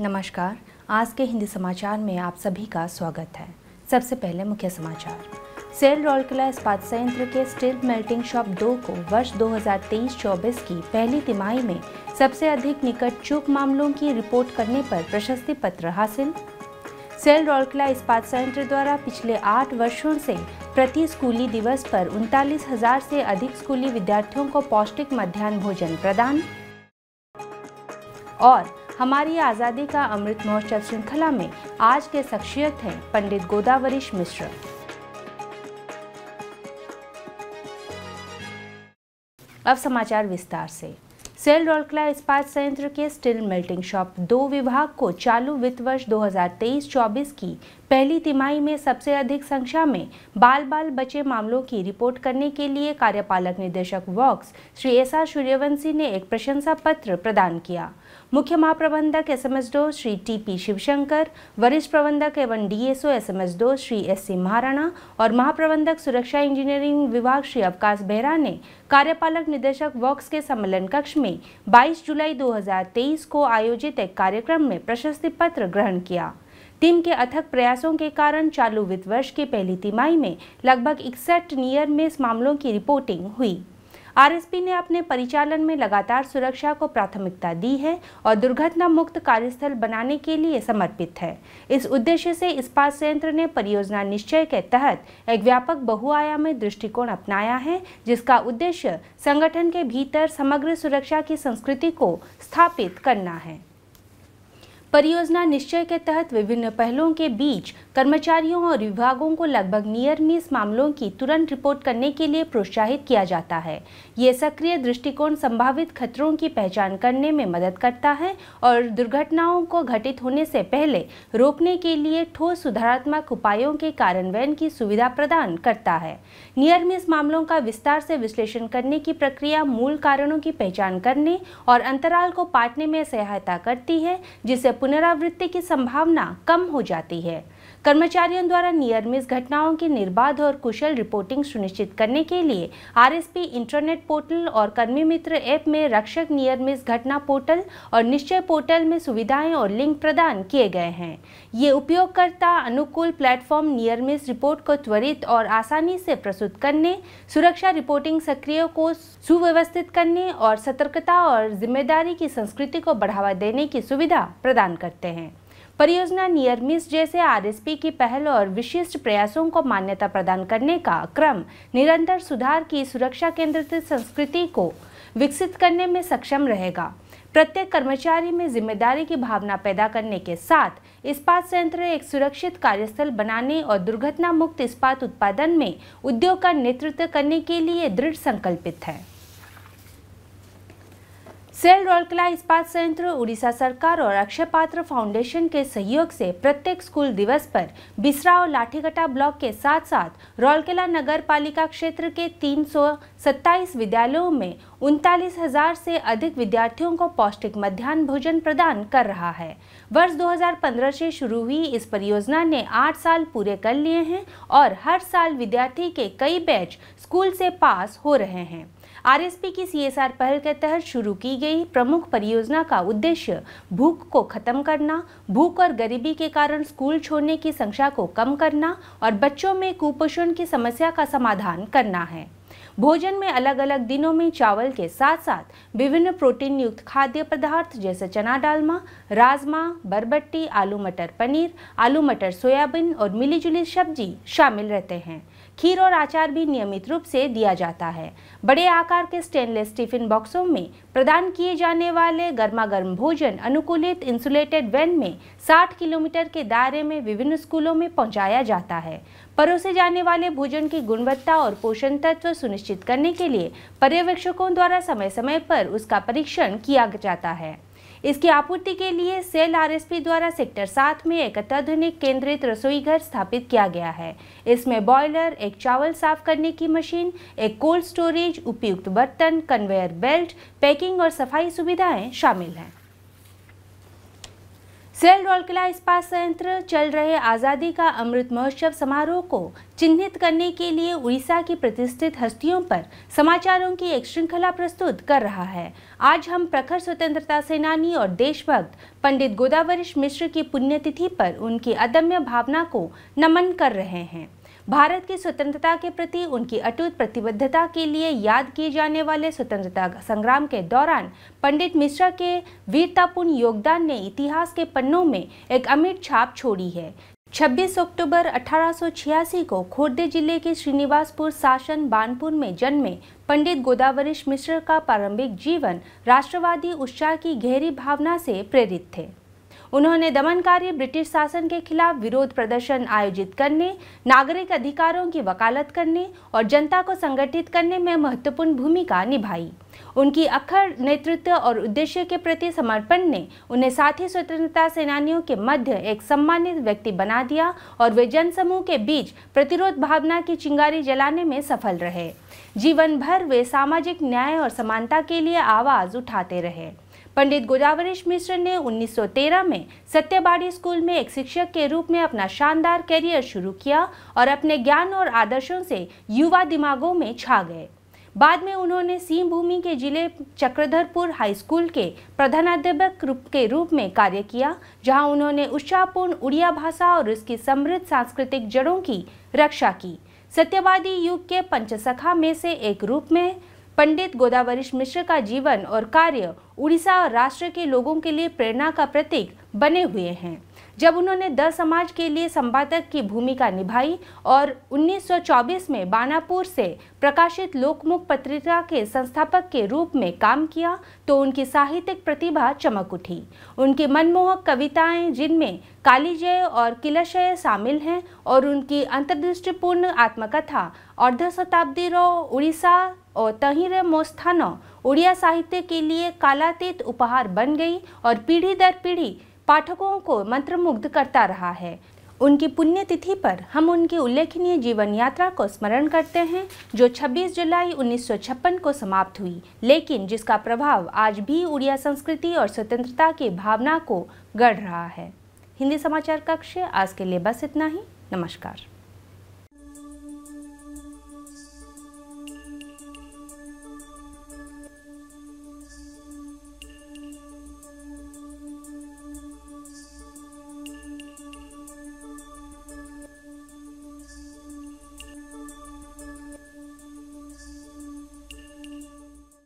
नमस्कार आज के हिंदी समाचार में आप सभी का स्वागत है सबसे पहले मुख्य समाचार सेल रोलकिला इस्पात संयंत्र के स्टील मेल्टिंग शॉप दो को वर्ष 2023-24 की पहली तिमाही में सबसे अधिक निकट चूक मामलों की रिपोर्ट करने पर प्रशस्ति पत्र हासिल सेल रोलकिला इस्पात संयंत्र द्वारा पिछले आठ वर्षों से प्रति स्कूली दिवस पर उनतालीस हजार से अधिक स्कूली विद्यार्थियों को पौष्टिक मध्यान्ह भोजन प्रदान और हमारी आज़ादी का अमृत महोत्सव श्रृंखला में आज के शख्सियत हैं पंडित गोदावरीश मिश्र अब समाचार विस्तार से सेल रोलकला इस्पात संयंत्र के स्टील मेल्टिंग शॉप दो विभाग को चालू वित्त वर्ष 2023-24 की पहली तिमाही में सबसे अधिक संख्या में बाल बाल बचे मामलों की रिपोर्ट करने के लिए कार्यपालक निदेशक वॉक्स श्री एस आर सूर्यवंशी ने एक प्रशंसा पत्र प्रदान किया मुख्य महाप्रबंधक एस एम एस डो श्री टी पी शिवशंकर वरिष्ठ प्रबंधक एवं डीएसओ एस एम एस डो श्री एस सी महाराणा और महाप्रबंधक सुरक्षा इंजीनियरिंग विभाग श्री अवकाश बेहरा ने कार्यपालक निदेशक वॉक्स के सम्मेलन कक्ष में 22 जुलाई 2023 को आयोजित एक कार्यक्रम में प्रशस्ति पत्र ग्रहण किया टीम के अथक प्रयासों के कारण चालू वित्त वर्ष की पहली तिमाही में लगभग इकसठ नियर में इस मामलों की रिपोर्टिंग हुई आरएसपी ने अपने परिचालन में लगातार सुरक्षा को प्राथमिकता दी है और दुर्घटना मुक्त कार्यस्थल बनाने के लिए समर्पित है इस उद्देश्य से इस्पात संयंत्र ने परियोजना निश्चय के तहत एक व्यापक बहुआयामी दृष्टिकोण अपनाया है जिसका उद्देश्य संगठन के भीतर समग्र सुरक्षा की संस्कृति को स्थापित करना है परियोजना निश्चय के तहत विभिन्न पहलों के बीच कर्मचारियों और विभागों को लगभग मिस मामलों की तुरंत रिपोर्ट करने के लिए प्रोत्साहित किया जाता है ये सक्रिय दृष्टिकोण संभावित खतरों की पहचान करने में मदद करता है और दुर्घटनाओं को घटित होने से पहले रोकने के लिए ठोस सुधारात्मक उपायों के कार्यान्वयन की सुविधा प्रदान करता है नियर मिस मामलों का विस्तार से विश्लेषण करने की प्रक्रिया मूल कारणों की पहचान करने और अंतराल को पाटने में सहायता करती है जिसे पुनरावृत्ति की संभावना कम हो जाती है कर्मचारियों द्वारा नियमित घटनाओं की निर्बाध और कुशल रिपोर्टिंग सुनिश्चित करने के लिए आरएसपी इंटरनेट पोर्टल और कर्मी मित्र ऐप में रक्षक नियमित घटना पोर्टल और निश्चय पोर्टल में सुविधाएं और लिंक प्रदान किए गए हैं ये उपयोगकर्ता अनुकूल प्लेटफॉर्म नियमित रिपोर्ट को त्वरित और आसानी से प्रस्तुत करने सुरक्षा रिपोर्टिंग सक्रिय को सुव्यवस्थित करने और सतर्कता और जिम्मेदारी की संस्कृति को बढ़ावा देने की सुविधा प्रदान करते हैं परियोजना नियरमिस जैसे आरएसपी की पहल और विशिष्ट प्रयासों को मान्यता प्रदान करने का क्रम निरंतर सुधार की सुरक्षा केंद्रित संस्कृति को विकसित करने में सक्षम रहेगा प्रत्येक कर्मचारी में जिम्मेदारी की भावना पैदा करने के साथ इस्पात संयंत्र एक सुरक्षित कार्यस्थल बनाने और दुर्घटना मुक्त इस्पात उत्पादन में उद्योग का नेतृत्व करने के लिए दृढ़ संकल्पित है सेल रोलकला इस्पात संयंत्र उड़ीसा सरकार और अक्षय पात्र फाउंडेशन के सहयोग से प्रत्येक स्कूल दिवस पर बिसरा और लाठीकटा ब्लॉक के साथ साथ रोलकला नगर पालिका क्षेत्र के तीन विद्यालयों में उनतालीस हजार से अधिक विद्यार्थियों को पौष्टिक मध्यान्ह भोजन प्रदान कर रहा है वर्ष 2015 से शुरू हुई इस परियोजना ने आठ साल पूरे कर लिए हैं और हर साल विद्यार्थी के कई बैच स्कूल से पास हो रहे हैं आरएसपी की सीएसआर पहल के तहत शुरू की गई प्रमुख परियोजना का उद्देश्य भूख को खत्म करना भूख और गरीबी के कारण स्कूल छोड़ने की संख्या को कम करना और बच्चों में कुपोषण की समस्या का समाधान करना है भोजन में अलग अलग दिनों में चावल के साथ साथ विभिन्न प्रोटीन युक्त खाद्य पदार्थ जैसे चना डालमा राजमा बरबट्टी आलू मटर पनीर आलू मटर सोयाबीन और मिलीजुली सब्जी शामिल रहते हैं खीर और आचार भी नियमित रूप से दिया जाता है बड़े आकार के स्टेनलेस टिफिन बॉक्सों में प्रदान किए जाने वाले गर्मा गर्म भोजन अनुकूलित इंसुलेटेड वैन में 60 किलोमीटर के दायरे में विभिन्न स्कूलों में पहुंचाया जाता है परोसे जाने वाले भोजन की गुणवत्ता और पोषण तत्व सुनिश्चित करने के लिए पर्यवेक्षकों द्वारा समय समय पर उसका परीक्षण किया जाता है इसकी आपूर्ति के लिए सेल आरएसपी द्वारा सेक्टर सात में एक अत्याधुनिक केंद्रित रसोई घर स्थापित किया गया है इसमें बॉयलर एक चावल साफ करने की मशीन एक कोल्ड स्टोरेज उपयुक्त बर्तन कन्वेयर बेल्ट पैकिंग और सफाई सुविधाएं शामिल हैं सेल रोलकिला इस्पात संयंत्र चल रहे आज़ादी का अमृत महोत्सव समारोह को चिन्हित करने के लिए उड़ीसा की प्रतिष्ठित हस्तियों पर समाचारों की एक श्रृंखला प्रस्तुत कर रहा है आज हम प्रखर स्वतंत्रता सेनानी और देशभक्त पंडित गोदावरीश मिश्र की पुण्यतिथि पर उनकी अदम्य भावना को नमन कर रहे हैं भारत की स्वतंत्रता के प्रति उनकी अटूट प्रतिबद्धता के लिए याद किए जाने वाले स्वतंत्रता संग्राम के दौरान पंडित मिश्रा के वीरतापूर्ण योगदान ने इतिहास के पन्नों में एक अमिट छाप छोड़ी है 26 अक्टूबर 1886 को खोर्दे जिले के श्रीनिवासपुर शासन बानपुर में जन्मे पंडित गोदावरीश मिश्र का प्रारंभिक जीवन राष्ट्रवादी उत्साह की गहरी भावना से प्रेरित थे उन्होंने दमनकारी ब्रिटिश शासन के खिलाफ विरोध प्रदर्शन आयोजित करने नागरिक अधिकारों की वकालत करने और जनता को संगठित करने में महत्वपूर्ण भूमिका निभाई उनकी अखर नेतृत्व और उद्देश्य के प्रति समर्पण ने उन्हें साथी स्वतंत्रता सेनानियों के मध्य एक सम्मानित व्यक्ति बना दिया और वे जनसमूह के बीच प्रतिरोध भावना की चिंगारी जलाने में सफल रहे जीवन भर वे सामाजिक न्याय और समानता के लिए आवाज उठाते रहे पंडित गोदावरीश मिश्र ने 1913 में सत्यबाड़ी स्कूल में एक शिक्षक के रूप में अपना शानदार कैरियर शुरू किया और अपने ज्ञान और आदर्शों से युवा दिमागों में छा गए बाद में उन्होंने सिंहभूमि के जिले चक्रधरपुर हाई स्कूल के प्रधानाध्यापक के रूप में कार्य किया जहां उन्होंने उत्साहपूर्ण उड़िया भाषा और उसकी समृद्ध सांस्कृतिक जड़ों की रक्षा की सत्यवादी युग के पंचसखा में से एक रूप में पंडित गोदावरीश मिश्र का जीवन और कार्य उड़ीसा और राष्ट्र के लोगों के लिए प्रेरणा का प्रतीक बने हुए हैं जब उन्होंने द समाज के लिए संपादक की भूमिका निभाई और 1924 में बानापुर से प्रकाशित लोकमुख पत्रिका के संस्थापक के रूप में काम किया तो उनकी साहित्यिक प्रतिभा चमक उठी उनकी मनमोहक कविताएं जिनमें कालीजय और किलाशय शामिल हैं और उनकी अंतर्दृष्टिपूर्ण आत्मकथा अर्धशताब्दी रो उड़ीसा और तहिर मोस्थान उड़िया साहित्य के लिए कालातीत उपहार बन गई और पीढ़ी दर पीढ़ी पाठकों को मंत्रमुग्ध करता रहा है उनकी पुण्यतिथि पर हम उनकी उल्लेखनीय जीवन यात्रा को स्मरण करते हैं जो 26 जुलाई 1956 को समाप्त हुई लेकिन जिसका प्रभाव आज भी उड़िया संस्कृति और स्वतंत्रता की भावना को गढ़ रहा है हिंदी समाचार कक्ष आज के लिए बस इतना ही नमस्कार